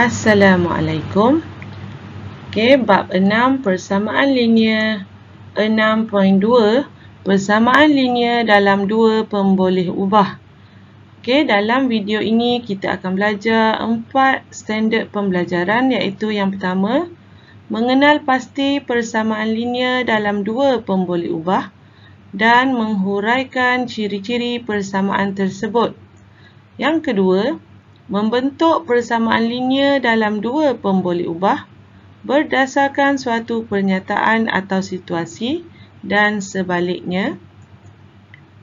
Assalamualaikum. Okey, bab 6 persamaan linear 6.2 persamaan linear dalam dua pemboleh ubah. Okey, dalam video ini kita akan belajar empat standard pembelajaran iaitu yang pertama mengenal pasti persamaan linear dalam dua pemboleh ubah dan menghuraikan ciri-ciri persamaan tersebut. Yang kedua, membentuk persamaan linear dalam dua pemboleh ubah berdasarkan suatu pernyataan atau situasi dan sebaliknya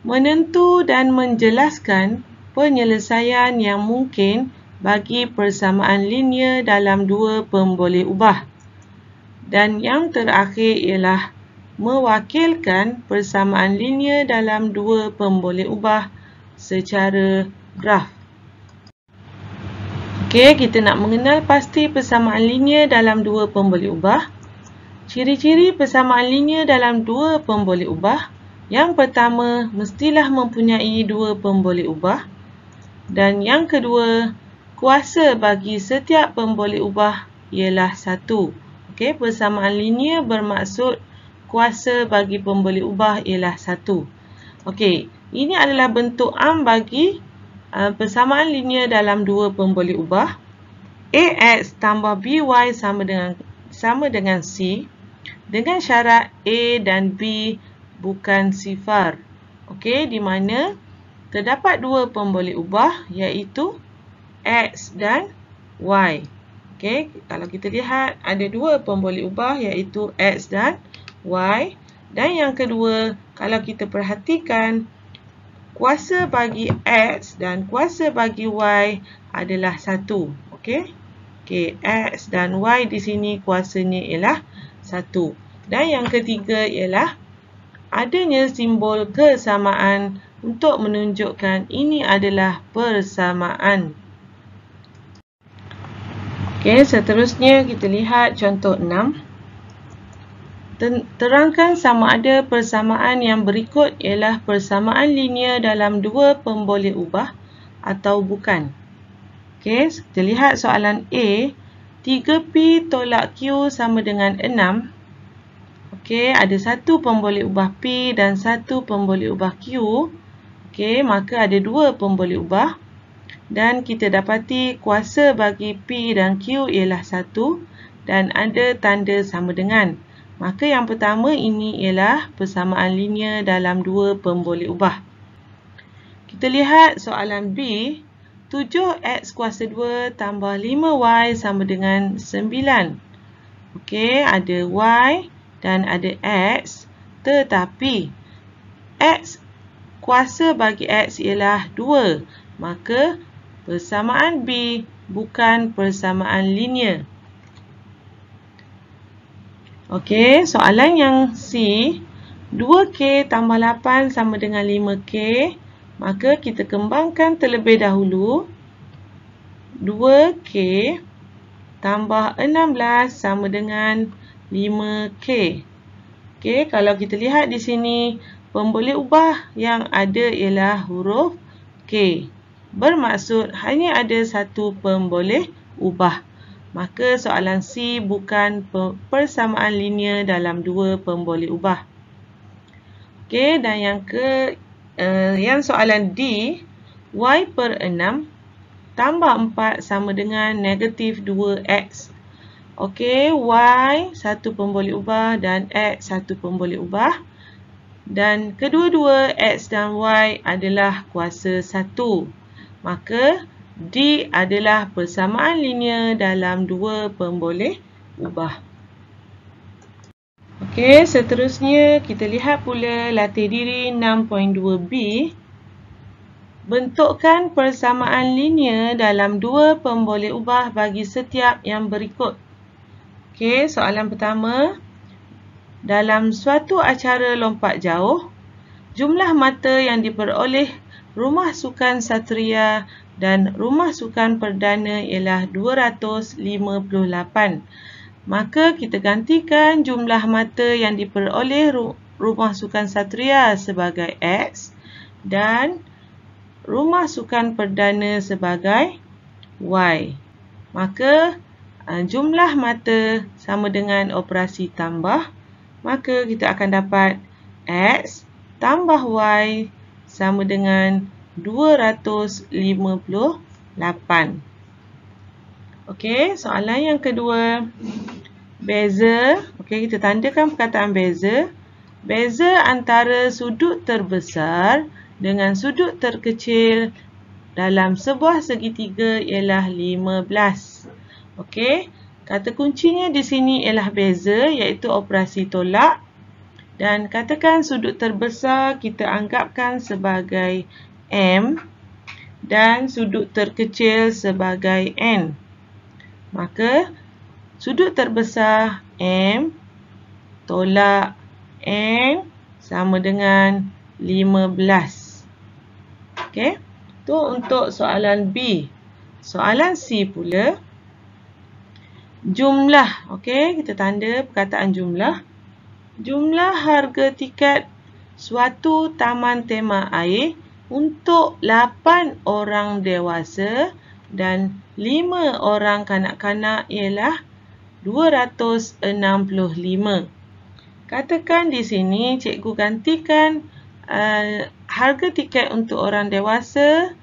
menentu dan menjelaskan penyelesaian yang mungkin bagi persamaan linear dalam dua pemboleh ubah dan yang terakhir ialah mewakilkan persamaan linear dalam dua pemboleh ubah secara graf Okey, kita nak mengenal pasti persamaan linear dalam dua pemboleh ubah. Ciri-ciri persamaan linear dalam dua pemboleh ubah. Yang pertama, mestilah mempunyai dua pemboleh ubah. Dan yang kedua, kuasa bagi setiap pemboleh ubah ialah satu. Okey, persamaan linear bermaksud kuasa bagi pemboleh ubah ialah satu. Okey, ini adalah bentuk am bagi Ah, persamaan linear dalam dua pun ubah. AX tambah BY sama dengan sama dengan C dengan syarat A dan B bukan sifar. Okey, di mana terdapat dua pemboleh ubah iaitu X dan Y. Okey, kalau kita lihat ada dua pemboleh ubah iaitu X dan Y. Dan yang kedua, kalau kita perhatikan kuasa bagi X dan kuasa bagi Y adalah satu, Okey. Okey, X dan Y di sini kuasanya ialah satu. Dan yang ketiga ialah adanya simbol kesamaan untuk menunjukkan ini adalah persamaan. Okey, seterusnya kita lihat contoh enam. Terangkan sama ada persamaan yang berikut ialah persamaan linear dalam dua pemboleh ubah atau bukan. Okay, kita lihat soalan A. 3P tolak Q sama dengan 6. Okay, ada satu pemboleh ubah P dan satu pemboleh ubah Q. Okay, maka ada dua pemboleh ubah. Dan kita dapati kuasa bagi P dan Q ialah 1 dan ada tanda sama dengan Maka yang pertama ini ialah persamaan linear dalam dua pemboleh ubah. Kita lihat soalan B, 7x kuasa 2 tambah 5y sama dengan 9. Okey, ada y dan ada x tetapi x kuasa bagi x ialah 2. Maka persamaan B bukan persamaan linear. Okey, soalan yang C, 2K tambah 8 sama dengan 5K. Maka kita kembangkan terlebih dahulu. 2K tambah 16 sama dengan 5K. Okey, kalau kita lihat di sini, pemboleh ubah yang ada ialah huruf K. Bermaksud hanya ada satu pemboleh ubah. Maka soalan C bukan persamaan linear dalam dua pemboleh ubah. Okey, dan yang ke uh, yang soalan D, Y per 6 tambah 4 sama dengan negatif 2X. Okey, Y satu pemboleh ubah dan X satu pemboleh ubah. Dan kedua-dua X dan Y adalah kuasa 1. Maka, D adalah persamaan linear dalam dua pemboleh ubah. Okey, seterusnya kita lihat pula latih diri 6.2b. Bentukkan persamaan linear dalam dua pemboleh ubah bagi setiap yang berikut. Okey, soalan pertama. Dalam suatu acara lompat jauh, jumlah mata yang diperoleh rumah sukan Satria dan rumah sukan perdana ialah 258. Maka kita gantikan jumlah mata yang diperoleh rumah sukan Satria sebagai X dan rumah sukan perdana sebagai Y. Maka jumlah mata sama dengan operasi tambah. Maka kita akan dapat X tambah Y sama dengan 0.5. 258. Okey, soalan yang kedua. Beza, okey kita tandakan perkataan beza. Beza antara sudut terbesar dengan sudut terkecil dalam sebuah segitiga ialah 15. Okey, kata kuncinya di sini ialah beza iaitu operasi tolak. Dan katakan sudut terbesar kita anggapkan sebagai M dan sudut terkecil sebagai N. Maka, sudut terbesar M tolak N sama dengan 15. Okey, tu untuk soalan B. Soalan C pula, jumlah, okey, kita tanda perkataan jumlah. Jumlah harga tiket suatu taman tema air untuk 8 orang dewasa dan 5 orang kanak-kanak ialah 265. Katakan di sini cikgu gantikan uh, harga tiket untuk orang dewasa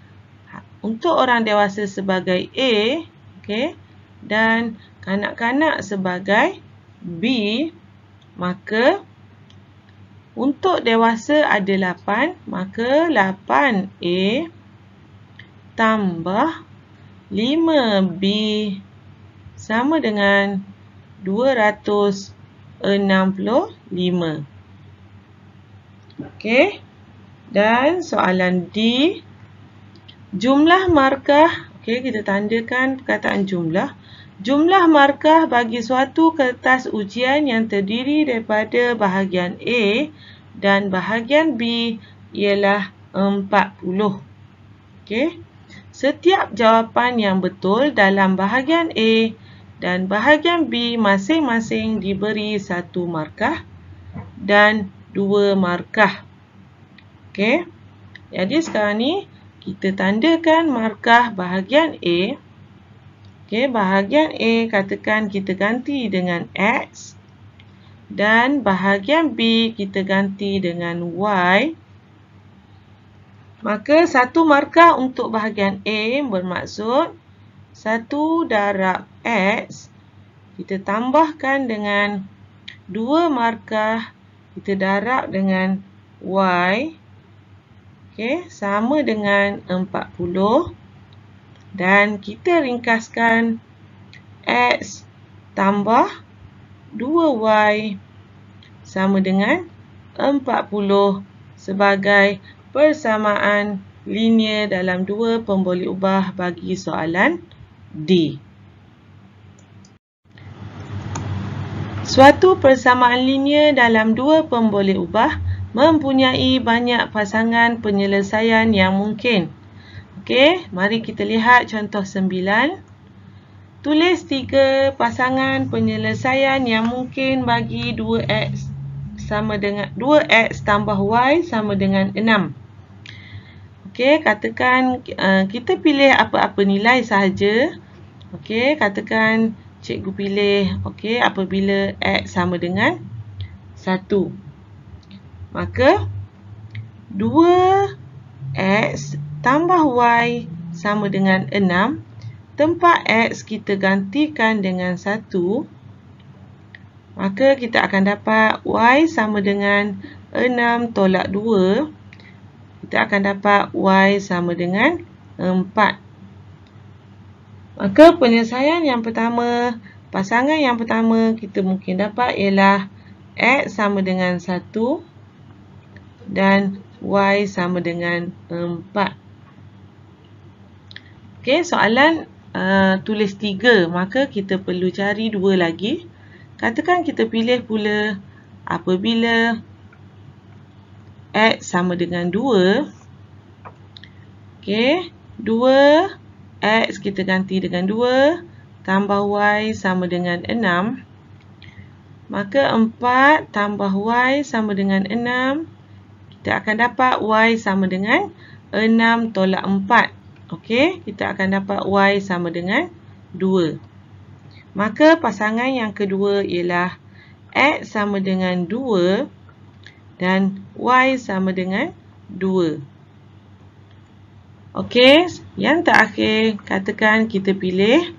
untuk orang dewasa sebagai A, okey, dan kanak-kanak sebagai B, maka untuk dewasa ada 8, maka 8A tambah 5B sama dengan 265. Okey. Dan soalan D, jumlah markah, okey kita tandakan perkataan jumlah, Jumlah markah bagi suatu kertas ujian yang terdiri daripada bahagian A dan bahagian B ialah 40. Okey. Setiap jawapan yang betul dalam bahagian A dan bahagian B masing-masing diberi satu markah dan dua markah. Okey. Jadi sekarang ni kita tandakan markah bahagian A. Okey, bahagian A katakan kita ganti dengan X dan bahagian B kita ganti dengan Y. Maka satu markah untuk bahagian A bermaksud satu darab X kita tambahkan dengan dua markah kita darab dengan Y. Okey, sama dengan 40 darab. Dan kita ringkaskan X tambah 2Y sama dengan 40 sebagai persamaan linear dalam dua pemboleh ubah bagi soalan D. Suatu persamaan linear dalam dua pemboleh ubah mempunyai banyak pasangan penyelesaian yang mungkin. Okey, mari kita lihat contoh sembilan. Tulis tiga pasangan penyelesaian yang mungkin bagi 2x sama dengan 2x tambah y sama dengan 6. Okey, katakan uh, kita pilih apa-apa nilai sahaja. Okey, katakan cikgu pilih okey apabila x sama dengan 1. Maka 2x tambah y sama dengan 6. Tempat x kita gantikan dengan 1. Maka kita akan dapat y sama dengan 6 tolak 2. Kita akan dapat y sama dengan 4. Maka penyelesaian yang pertama, pasangan yang pertama kita mungkin dapat ialah x sama dengan 1 dan y sama dengan 4. Okey, soalan uh, tulis tiga, maka kita perlu cari dua lagi. Katakan kita pilih pula apabila x sama dengan dua. Okey, dua x kita ganti dengan dua tambah y sama dengan enam. Maka empat tambah y sama dengan enam, Kita akan dapat y sama dengan enam tolak empat. Okey, kita akan dapat Y sama dengan 2. Maka pasangan yang kedua ialah X sama dengan 2 dan Y sama dengan 2. Okey, yang terakhir katakan kita pilih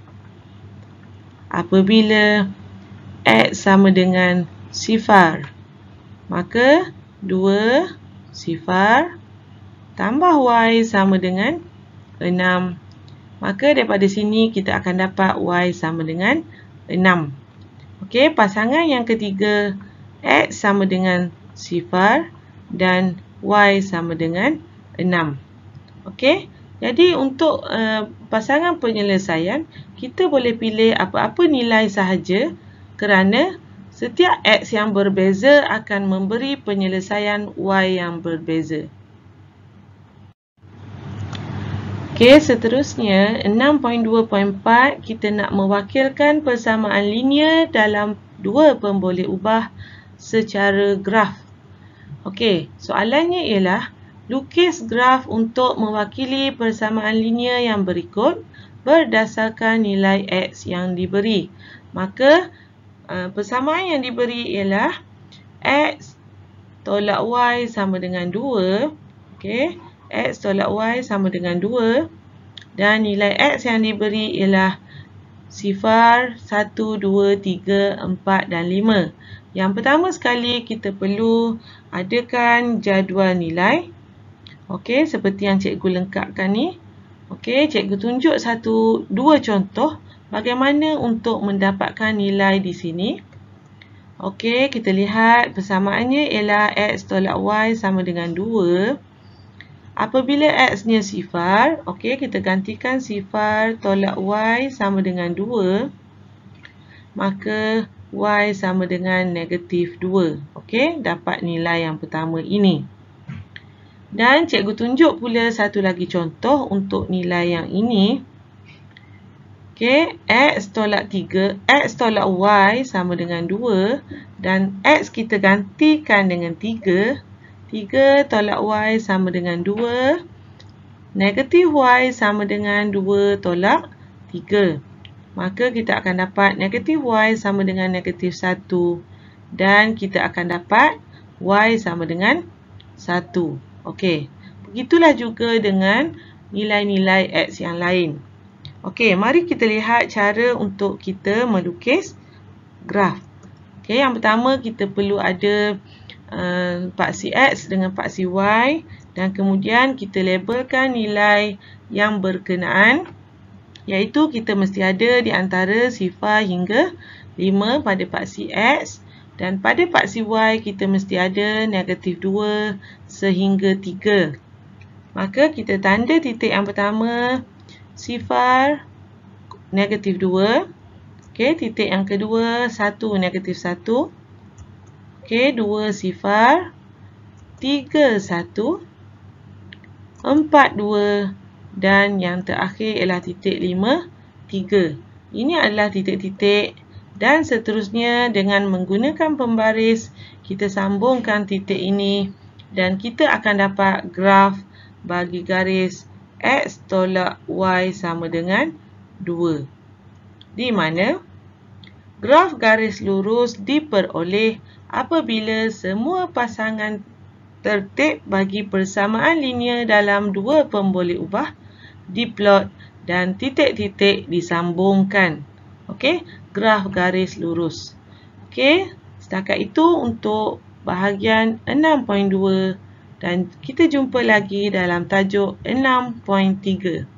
apabila X sama dengan sifar. Maka 2 sifar tambah Y sama dengan 2. 6. Maka daripada sini kita akan dapat y sama dengan 6. Okey, pasangan yang ketiga x sama dengan 0 dan y sama dengan 6. Okey, jadi untuk uh, pasangan penyelesaian, kita boleh pilih apa-apa nilai sahaja kerana setiap x yang berbeza akan memberi penyelesaian y yang berbeza. Okey, seterusnya 6.2.4 kita nak mewakilkan persamaan linear dalam dua pemboleh ubah secara graf. Okey, soalannya ialah lukis graf untuk mewakili persamaan linear yang berikut berdasarkan nilai x yang diberi. Maka uh, persamaan yang diberi ialah x tolak y sama dengan 2. Okey. X tolak Y sama dengan 2 dan nilai X yang diberi ialah sifar 1, 2, 3, 4 dan 5. Yang pertama sekali kita perlu adakan jadual nilai. Okey, seperti yang cikgu lengkapkan ni. Okey, cikgu tunjuk satu dua contoh bagaimana untuk mendapatkan nilai di sini. Okey, kita lihat persamaannya ialah X tolak Y sama dengan 2. Apabila x-nya sifar, okay kita gantikan sifar tolak y sama dengan 2. Maka y sama dengan negatif 2. okay dapat nilai yang pertama ini. Dan cikgu tunjuk pula satu lagi contoh untuk nilai yang ini. okay x tolak 3, x tolak y sama dengan 2 dan x kita gantikan dengan 3 tolak Y sama dengan 2. Negatif Y sama dengan 2 tolak 3. Maka kita akan dapat negatif Y sama dengan negatif 1. Dan kita akan dapat Y sama dengan 1. Okey. Begitulah juga dengan nilai-nilai X yang lain. Okey, mari kita lihat cara untuk kita melukis graf. Okey, yang pertama kita perlu ada... Eh, paksi X dengan paksi Y dan kemudian kita labelkan nilai yang berkenaan iaitu kita mesti ada di antara sifar hingga 5 pada paksi X dan pada paksi Y kita mesti ada negatif 2 sehingga 3. Maka kita tanda titik yang pertama sifar negatif 2. Okay, titik yang kedua 1, negatif 1. Okey, dua sifar tiga satu, empat dua dan yang terakhir ialah titik lima tiga. Ini adalah titik-titik dan seterusnya dengan menggunakan pembaris kita sambungkan titik ini dan kita akan dapat graf bagi garis x tolak y sama dengan 2. Di mana graf garis lurus diperoleh apabila semua pasangan tertib bagi persamaan linear dalam dua pemboleh ubah diplot dan titik-titik disambungkan. Okey, graf garis lurus. Okey, setakat itu untuk bahagian 6.2 dan kita jumpa lagi dalam tajuk 6.3.